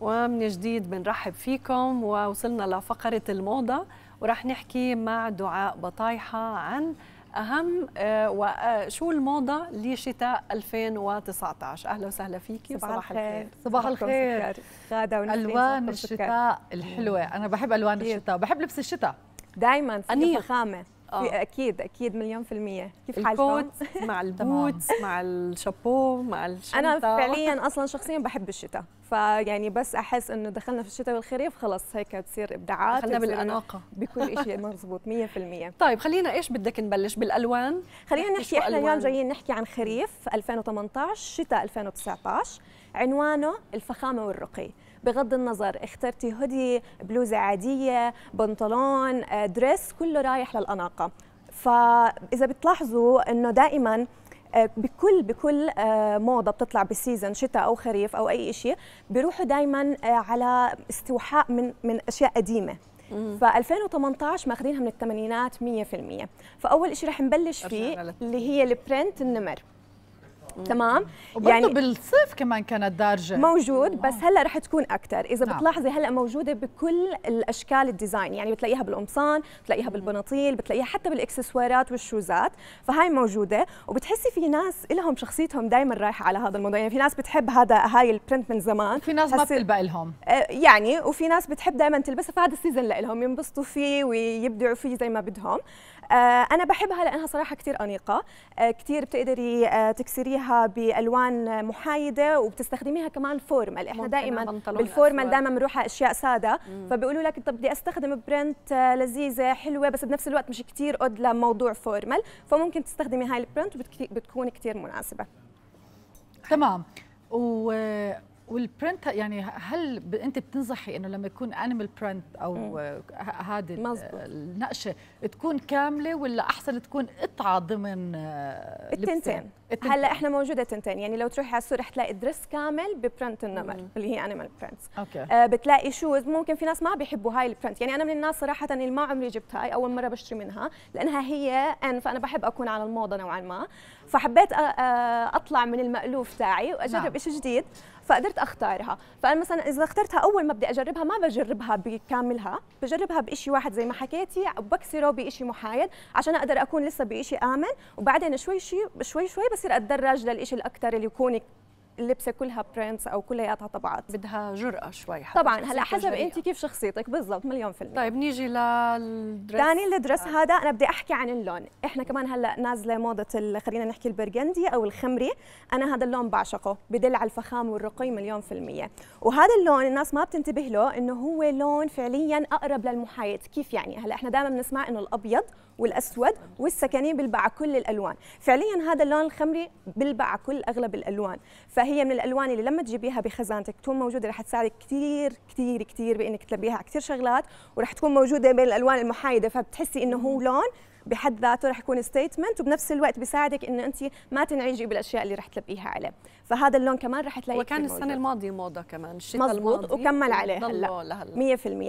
ومن جديد بنرحب فيكم ووصلنا لفقرة الموضة ورح نحكي مع دعاء بطايحة عن اهم آه، وشو آه، الموضه لشتاء 2019 اهلا وسهلا فيكي صباح الخير صباح الخير غاده الوان الشتاء الحلوه انا بحب الوان إيه. الشتاء بحب لبس الشتاء دائما فخامه آه. اكيد اكيد مليون في المية كيف حالكم؟ مع البوتس مع الشابو مع الشنطة انا فعليا اصلا شخصيا بحب الشتاء فيعني بس احس انه دخلنا في الشتاء والخريف خلص هيك بتصير ابداعات دخلنا بالاناقه بكل شيء مضبوط 100% طيب خلينا ايش بدك نبلش بالالوان خلينا نحكي احنا اليوم جايين نحكي عن خريف 2018 شتاء 2019 عنوانه الفخامه والرقي بغض النظر اخترتي هودي بلوزه عاديه بنطلون آه، دريس كله رايح للاناقه فاذا بتلاحظوا انه دائما آه، بكل بكل آه، موضه بتطلع بالسيزن شتاء او خريف او اي شيء بيروحوا دائما على استوحاء من من اشياء قديمه ف 2018 ماخذينها من الثمانينات 100% فاول شيء رح نبلش فيه اللي هي البرنت النمر تمام يعني بالصيف كمان كانت دارجه موجود بس هلا رح تكون اكثر اذا نعم. بتلاحظي هلا موجوده بكل الاشكال الديزاين يعني بتلاقيها بالقمصان بتلاقيها بالبناطيل بتلاقيها حتى بالاكسسوارات والشوزات فهاي موجوده وبتحسي في ناس لهم شخصيتهم دائما رايحه على هذا الموضوع يعني في ناس بتحب هذا هاي البرنت من زمان في ناس ما بتلبق لهم آه، يعني وفي ناس بتحب دائما تلبسها فهذا السيزون لهم ينبسطوا فيه ويبدعوا فيه زي ما بدهم آه، انا بحبها لانها صراحه كثير انيقه آه، كثير بتقدري آه، تكسريها بالوان محايده وبتستخدميها كمان فورمال احنا دائما بالفورمال دائما بنروح على اشياء ساده فبيقولوا لك طب بدي استخدم برنت لذيذه حلوه بس بنفس الوقت مش كثير قد لموضوع فورمال فممكن تستخدمي هاي البرنت وبتكون كثير مناسبه تمام و والبرنت يعني هل ب... انت بتنصحي انه لما يكون انيمال برنت او إيه. هذه النقشه تكون كامله ولا احسن تكون قطعه ضمن آه، التنتين هلا احنا موجوده تنتين يعني لو تروحي على السوق رح تلاقي درس كامل ببرنت النمر اللي هي انيمال برنتس اوكي آه، بتلاقي شوز ممكن في ناس ما بيحبوا هاي البرنت يعني انا من الناس صراحه اللي ما عمري جبت هاي اول مره بشتري منها لانها هي ان فانا بحب اكون على الموضه نوعا ما فحبيت آه، آه، اطلع من المالوف تاعي واجرب نعم. شيء جديد فقدرت اختارها فانا مثلا اذا اخترتها اول ما بدي اجربها ما بجربها بكاملها بجربها بشيء واحد زي ما حكيتي بكسره بشيء محايد عشان اقدر اكون لسه بشيء امن وبعدين شوي شوي شوي شوي بس بصير اتدرج للإشي الاكثر اللي يكون اللبسه كلها برينتس او كلياتها طبعات بدها جرأه شوي حتى طبعا هلا حسب انت كيف شخصيتك بالضبط مليون في المية طيب نيجي للدرس ثاني الدرس آه. هذا انا بدي احكي عن اللون احنا كمان هلا نازله موضه خلينا نحكي البرجندي او الخمري انا هذا اللون بعشقه بدل على الفخام والرقي مليون في المية وهذا اللون الناس ما بتنتبه له انه هو لون فعليا اقرب للمحايد كيف يعني هلا احنا دائما بنسمع انه الابيض والاسود والسكني بيلبع كل الالوان فعليا هذا اللون الخمري بيلبع كل اغلب الالوان فهي من الالوان اللي لما تجيبيها بخزانتك تكون موجوده رح تساعدك كثير كثير كثير بانك تلبيها على كثير شغلات ورح تكون موجوده بين الالوان المحايده فبتحسي انه هو لون بحد ذاته رح يكون ستيتمنت وبنفس الوقت بيساعدك انه انت ما تنعجي بالاشياء اللي رح تلبيها عليه فهذا اللون كمان رح تلاقيه وكان السنه الماضيه موضه كمان الشتاء الماضي وكمل عليه هلا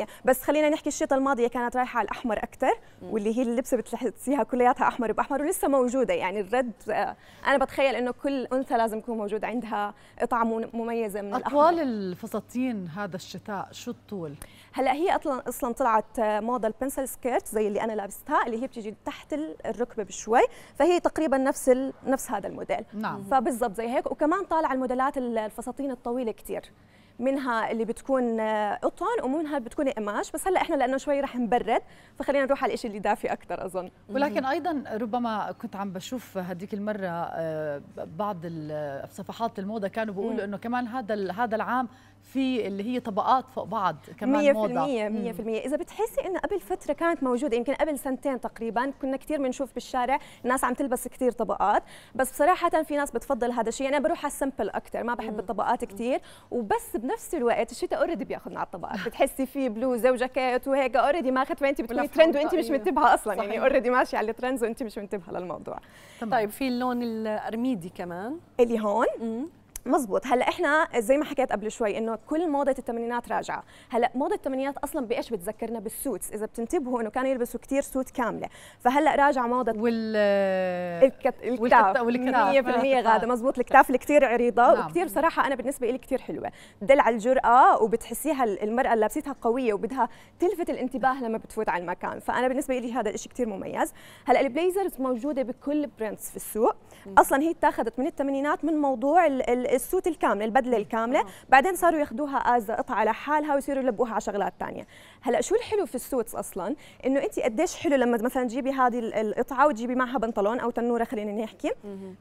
100% بس خلينا نحكي الشتاء الماضيه كانت رايحه على الاحمر اكثر واللي هي اللبسه بتحسيها كلياتها احمر باحمر ولسه موجوده يعني الرد آه، انا بتخيل انه كل انثى لازم يكون موجود عندها قطعه مميزه من الاحمر اطوال الفساتين هذا الشتاء شو الطول هلا هي اصلا اصلا طلعت موضه البنسل سكيرت زي اللي انا لابستها اللي هي بتيجي تحت الركبه بشوي فهي تقريبا نفس نفس هذا الموديل نعم. فبالضبط زي هيك وكمان طالع الموديلات الفساتين الطويله كثير منها اللي بتكون آه، قطن ومنها بتكون قماش بس هلا احنا لانه شوي رح نبرد فخلينا نروح على الشيء اللي دافي اكثر اظن ولكن ايضا ربما كنت عم بشوف هذيك المره آه، بعض صفحات الموضه كانوا بيقولوا انه كمان هذا هذا العام في اللي هي طبقات فوق بعض كمان 100% موضة 100% إذا بتحسي إنه قبل فترة كانت موجودة يمكن قبل سنتين تقريبا كنا كثير بنشوف بالشارع ناس عم تلبس كثير طبقات بس بصراحة في ناس بتفضل هذا الشيء يعني أنا بروح على السمبل أكثر ما بحب مم. الطبقات كثير وبس بنفس الوقت الشتاء أوريدي بياخذنا على الطبقات بتحسي في بلوزة وجاكيت وهيك أوريدي ماخذ فأنت بتكوني ترند وأنت مش منتبهة أصلا يعني صحيح. يعني أوريدي ماشية على الترند وأنت مش منتبهة للموضوع طيب في اللون الأرميدي كمان اللي هون مم. مزبوط هلا احنا زي ما حكيت قبل شوي انه كل موضه الثمانينات راجعه هلا موضه الثمانينات اصلا بايش بتذكرنا بالسوتس اذا بتنتبهوا انه كانوا يلبسوا كثير سوت كامله فهلا راجع موضه وال الكت... الكتاف والكتاف 100% نعم. غاده مزبوط الكتاف اللي كثير عريضه نعم. وكثير صراحه انا بالنسبه لي كثير حلوه بتدل على الجراه وبتحسيها المراه اللي لابستها قويه وبدها تلفت الانتباه لما بتفوت على المكان فانا بالنسبه لي هذا الشيء كثير مميز هلا البليزرز موجوده بكل برنتس في السوق اصلا هي اتاخذت من الثمانينات من موضوع ال السوت الكامل البدله الكامله بعدين صاروا ياخذوها از قطعه لحالها ويصيروا يلبقوها على شغلات ثانيه هلا شو الحلو في السوتس اصلا انه انت قديش حلو لما مثلا تجيبي هذه القطعه وتجيبي معها بنطلون او تنوره خلينا نحكي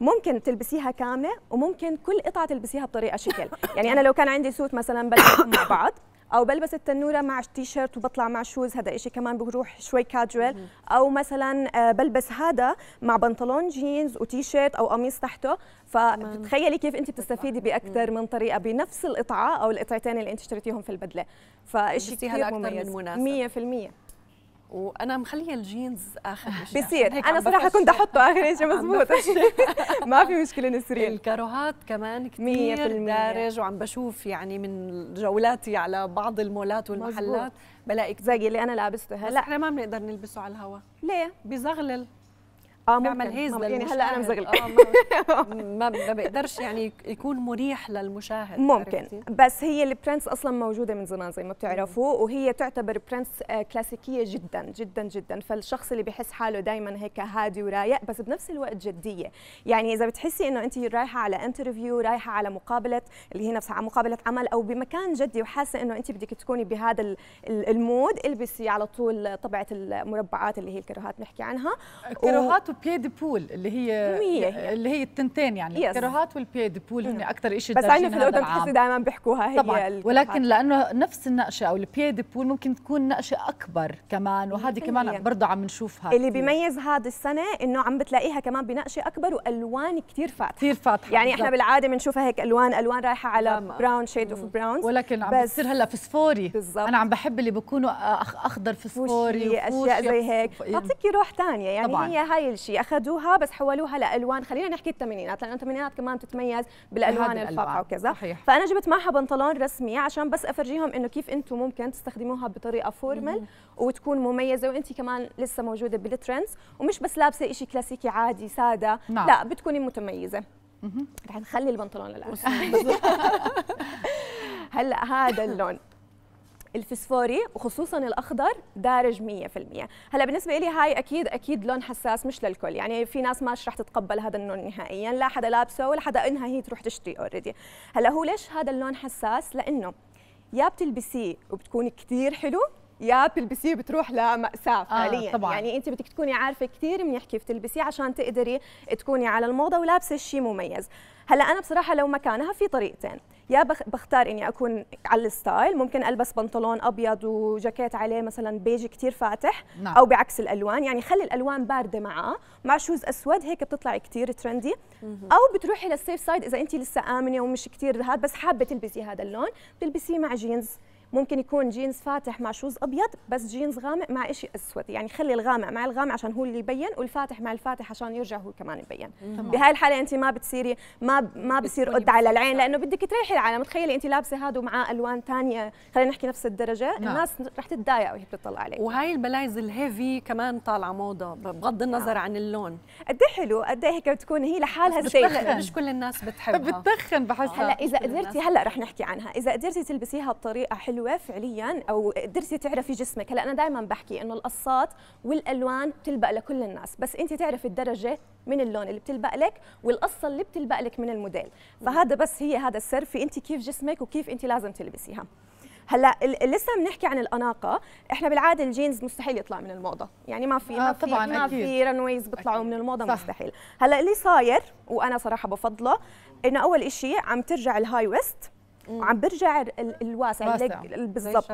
ممكن تلبسيها كامله وممكن كل قطعه تلبسيها بطريقه شكل يعني انا لو كان عندي سوت مثلا بلبسهم مع بعض او بلبس التنوره مع تيشيرت وبطلع مع شوز هذا إشي كمان بروح شوي كاجوال او مثلا آه، بلبس هذا مع بنطلون جينز وتيشيرت او قميص تحته فتخيلي كيف انت بتستفيدي باكثر من طريقه بنفس القطعه او القطعتين اللي انت اشتريتيهم في البدله فشيء كثير مميز من مناسب 100% وانا مخليه الجينز اخر شيء بصير انا صراحه كنت احطه اخر شيء مزبوط ما في مشكله نسرين الكاروهات كمان كثير دارج وعم بشوف يعني من جولاتي على بعض المولات والمحلات بلاقي زي اللي انا لابسته هلا احنا ما بنقدر نلبسه على الهواء ليه بزغلل اه ممكن هيز يعني هلا انا مزغل آه ما, ما بقدرش يعني يكون مريح للمشاهد ممكن بس هي البرنس اصلا موجوده من زمان زي ما بتعرفوا وهي تعتبر برنس آه، كلاسيكيه جدا جدا جدا فالشخص اللي بحس حاله دائما هيك هادي ورايق بس بنفس الوقت جديه يعني اذا بتحسي انه انت رايحه على انترفيو رايحه على مقابله اللي هي نفسها مقابله عمل او بمكان جدي وحاسه انه انت بدك تكوني بهذا المود البسي على طول طبعه المربعات اللي هي الكرهات نحكي عنها كروهات و... البيد بول اللي هي, هي اللي هي التنتين يعني yes. الكراهات والبيد بول هن اكثر شيء بس عندنا في الاردن بتحسي دائما بيحكوها هي طبعا ولكن لانه نفس النقشه او البيد بول ممكن تكون نقشه اكبر كمان وهذه كمان برضه عم نشوفها اللي كتير. بيميز هذا السنه انه عم بتلاقيها كمان بنقشه اكبر والوان كثير فاتحه كثير فاتحه يعني بالضبط. احنا بالعاده بنشوفها هيك الوان الوان رايحه على براون شيد اوف براون ولكن عم بتصير هلا فسفوري بالزبط. انا عم بحب اللي بيكونوا اخضر فسفوري اشياء زي هيك بتعطيكي روح ثانيه يعني هي هاي الشيء شيء اخذوها بس حولوها لالوان خلينا نحكي الثمانينات لانه الثمانينات كمان بتتميز بالالوان الفاقعه وكذا صحيح. فانا جبت معها بنطلون رسمي عشان بس افرجيهم انه كيف انتم ممكن تستخدموها بطريقه فورمال وتكون مميزه وانت كمان لسه موجوده بالترندز ومش بس لابسه شيء كلاسيكي عادي ساده نعم. لا بتكوني متميزه رح نخلي البنطلون للاسف هلا هذا اللون الفسفوري وخصوصا الاخضر دارج 100% هلا بالنسبه لي هاي اكيد اكيد لون حساس مش للكل يعني في ناس مش رح تتقبل هذا اللون نهائيا لا حدا لابسه ولا حدا انها هي تروح تشتري اوريدي هلا هو ليش هذا اللون حساس لانه يا بتلبسيه وبتكون كثير حلو يا بتلبسيه بتروح لمأساة آه، فعليا آه طبعاً. يعني انت بدك تكوني عارفه كثير منيح كيف تلبسيه عشان تقدري تكوني على الموضه ولابسه شيء مميز هلا انا بصراحه لو مكانها في طريقتين يا بختار اني اكون على الستايل ممكن البس بنطلون ابيض وجاكيت عليه مثلا بيجي كثير فاتح نعم. او بعكس الالوان يعني خلي الالوان بارده معاه مع شوز اسود هيك بتطلع كثير ترندي او بتروحي للسيف سايد اذا انت لسه امنه ومش كثير هذا بس حابه تلبسي هذا اللون بتلبسيه مع جينز ممكن يكون جينز فاتح مع شوز ابيض بس جينز غامق مع شيء اسود يعني خلي الغامق مع الغامق عشان هو اللي يبين والفاتح مع الفاتح عشان يرجع هو كمان يبين بهاي الحاله انت ما بتصيري ما ما بصير قد على العين لانه بدك تريحي العالم تخيلي انت لابسه هذا ومعاه الوان ثانيه خلينا نحكي نفس الدرجه نعم. الناس رح تتضايق وهي بتطلع عليك وهاي البلايز الهيفي كمان طالعه موضه بغض النظر نعم. عن اللون قد إيه حلو قد إيه هيك بتكون هي لحالها مش, مش كل الناس بتحبها بتدخن بحسها هلا اذا قدرتي هلا رح نحكي عنها اذا قدرتي تلبسيها بطريقه حلوه حلوه فعليا او قدرتي تعرفي جسمك هلا انا دائما بحكي انه القصات والالوان بتلبق لكل الناس بس انت تعرفي الدرجه من اللون اللي بتلبق لك والقصه اللي بتلبق لك من الموديل فهذا بس هي هذا السر في انت كيف جسمك وكيف انت لازم تلبسيها هلا لسه بنحكي عن الاناقه احنا بالعاده الجينز مستحيل يطلع من الموضه يعني ما في آه ما في طبعاً ما في رنويز بيطلعوا من الموضه صح. مستحيل هلا اللي صاير وانا صراحه بفضله انه اول شيء عم ترجع الهاي ويست وعم برجع الواسع بالضبط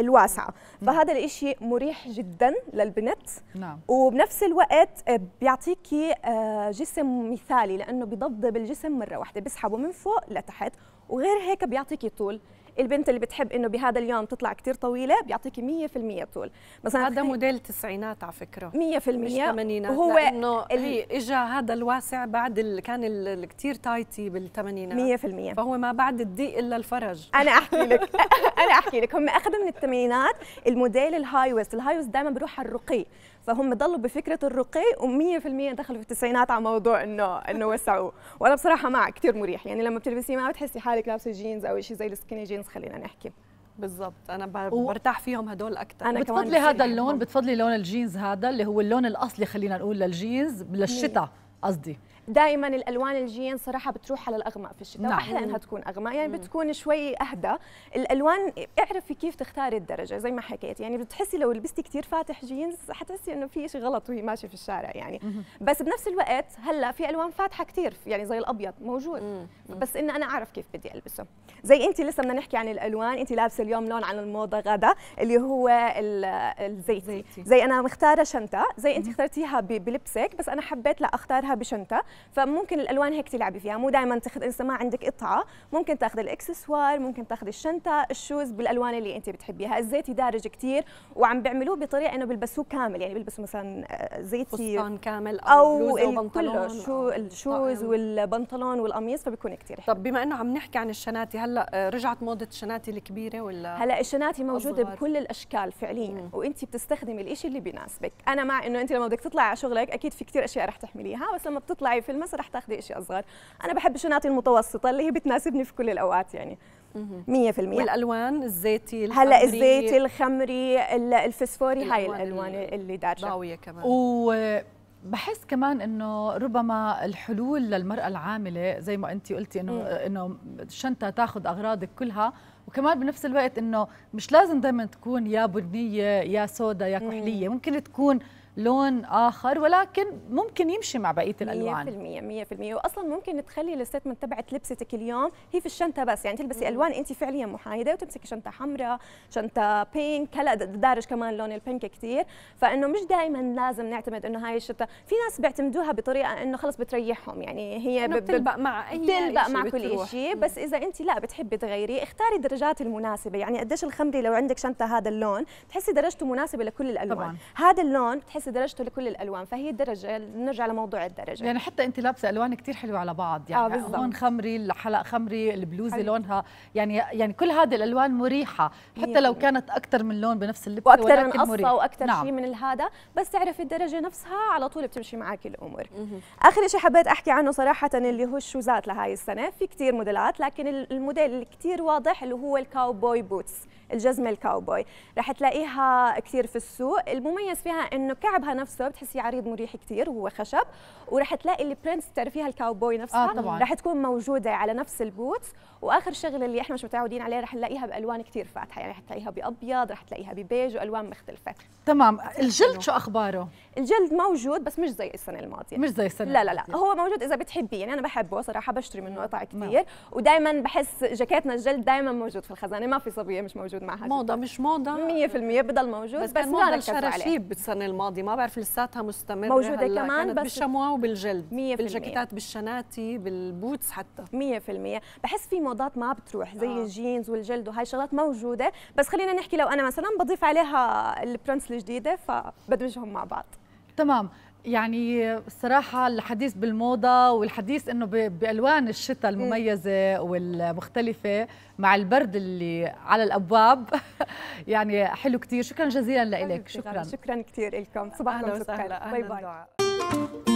الواسعه فهذا الإشي مريح جدا للبنت نعم. وبنفس الوقت آه، بيعطيكي آه، جسم مثالي لانه بيضبضب الجسم مره واحده بسحبه من فوق لتحت وغير هيك بيعطيكي طول البنت اللي بتحب انه بهذا اليوم تطلع كثير طويله بيعطيكي 100% طول مثلا هذا موديل التسعينات على فكره 100% مش الثمانينات وهو لانه اجى هذا الواسع بعد ال... كان ال... كثير تايتي بالثمانينات 100% فهو ما بعد الضيق الا الفرج انا احكي لك انا احكي لك هم اخذوا من الثمانينات الموديل الهاي ويست الهاي ويست دائما بروح على الرقي فهم ضلوا بفكره الرقي و100% دخلوا في التسعينات على موضوع انه انه وسعوه وانا بصراحه مع كثير مريح يعني لما بتلبسيه ما بتحسي حالك لابسه جينز او شيء زي السكيني جينز الاكسبيرينس خلينا نحكي بالضبط انا برتاح فيهم هدول اكثر انا بتفضلي هذا اللون بتفضلي لون الجينز هذا اللي هو اللون الاصلي خلينا نقول للجينز للشتاء قصدي دائما الالوان الجين صراحه بتروح على الاغمق في الشتاء نعم. واحلى انها تكون اغمق يعني بتكون شوي اهدى الالوان اعرفي كيف تختاري الدرجه زي ما حكيت يعني بتحسي لو لبستي كثير فاتح جينز حتحسي انه في شيء غلط وهي ماشيه في الشارع يعني بس بنفس الوقت هلا في الوان فاتحه كثير يعني زي الابيض موجود بس انه انا اعرف كيف بدي البسه زي انت لسه بدنا نحكي عن الالوان انت لابسه اليوم لون عن الموضه غدا اللي هو الزيتي زي انا مختاره شنطه زي انت اخترتيها بلبسك بس انا حبيت لا اختارها بشنطه فممكن الالوان هيك تلعبي فيها مو دائما تاخذ انسى ما عندك قطعه ممكن تاخذي الاكسسوار ممكن تاخذي الشنطه الشوز بالالوان اللي انت بتحبيها الزيت يدارج كثير وعم بيعملوه بطريقه انه بيلبسوه كامل يعني بيلبسوا مثلا آه، زيتي فستان كامل او, أو كله شو الشوز والبنطلون والقميص فبيكون كثير حلو طب بما انه عم نحكي عن الشناتي هلا آه، رجعت موضه الشناتي الكبيره ولا هلا الشناتي موجوده أصغر. بكل الاشكال فعليا وانت بتستخدمي الشيء اللي بيناسبك انا مع انه انت لما بدك تطلعي على شغلك اكيد في كثير اشياء رح تحمليها بس لما بتطلعي في في المسرح تاخذي شيء اصغر انا بحب شناتي المتوسطه اللي هي بتناسبني في كل الاوقات يعني 100% والالوان الزيتي الخمري هلا الزيتي الخمري الفسفوري هاي الالوان اللي دارجه ضاويه كمان و بحس كمان انه ربما الحلول للمراه العامله زي ما انت قلتي انه انه الشنطه تاخذ اغراضك كلها وكمان بنفس الوقت انه مش لازم دائما تكون يا بنيه يا سودا يا كحليه ممكن تكون لون اخر ولكن ممكن يمشي مع بقيه الالوان 100% 100% واصلا ممكن تخلي الستمنت تبعت لبستك اليوم هي في الشنطه بس يعني تلبسي الوان انت فعليا محايده وتمسكي شنطه حمراء شنطه بينك هلا دارج كمان لون البينك كثير فانه مش دائما لازم نعتمد انه هاي الشنطه في ناس بيعتمدوها بطريقه انه خلص بتريحهم يعني هي بتلبق مع اي بتلبق مع كل شيء بس اذا انت لا بتحبي تغيري اختاري الدرجات المناسبه يعني قديش الخمري لو عندك شنطه هذا اللون بتحسي درجته مناسبه لكل الالوان طبعاً. هذا اللون بتحسي بتحس درجته لكل الالوان فهي الدرجه نرجع لموضوع الدرجه يعني حتى انت لابسه الوان كثير حلوه على بعض يعني آه لون خمري الحلق خمري البلوزه حلو. لونها يعني يعني كل هذه الالوان مريحه حتى لو كانت اكثر من لون بنفس اللبس واكثر من قصه واكثر نعم. شيء من هذا بس تعرفي الدرجه نفسها على طول بتمشي معك الامور اخر شيء حبيت احكي عنه صراحه اللي هو الشوزات لهي السنه في كثير موديلات لكن الموديل اللي كثير واضح اللي هو الكاوبوي بوتس الجزمه الكاوبوي رح تلاقيها كثير في السوق المميز فيها انه كعبها نفسه بتحسي عريض مريح كثير وهو خشب ورح تلاقي البرنتس تعرفيها الكاوبوي آه، نفسها آه طبعا. رح تكون موجوده على نفس البوتس واخر شغله اللي احنا مش متعودين عليه رح نلاقيها بالوان كثير فاتحه يعني رح تلاقيها بابيض رح تلاقيها ببيج والوان مختلفه تمام الجلد شو اخباره الجلد موجود بس مش زي السنه الماضيه مش زي السنه لا لا لا هو موجود اذا بتحبي يعني انا بحبه صراحه بشتري منه قطع نعم. كثير ودائما بحس جاكيتنا الجلد دائما موجود في الخزانه ما في صبيه مش موجود معها موضه مش موضه 100% بضل موجود بس, بس موضه الشراشيب بالسنه الماضيه ما بعرف لساتها مستمره موجوده هلا كمان كانت بس بالشموع وبالجلد 100% بالجاكيتات بالشناتي بالبوتس حتى 100% بحس في موضات ما بتروح زي آه. الجينز والجلد وهي شغلات موجوده بس خلينا نحكي لو انا مثلا بضيف عليها البرنس الجديده فبدمجهم مع بعض تمام يعني الصراحة الحديث بالموضة والحديث انه بالوان الشتاء المميزة والمختلفة مع البرد اللي على الابواب يعني حلو كتير شكرا جزيلا لك شكرا شكرا كتير لكم صباحكم سكر باي باي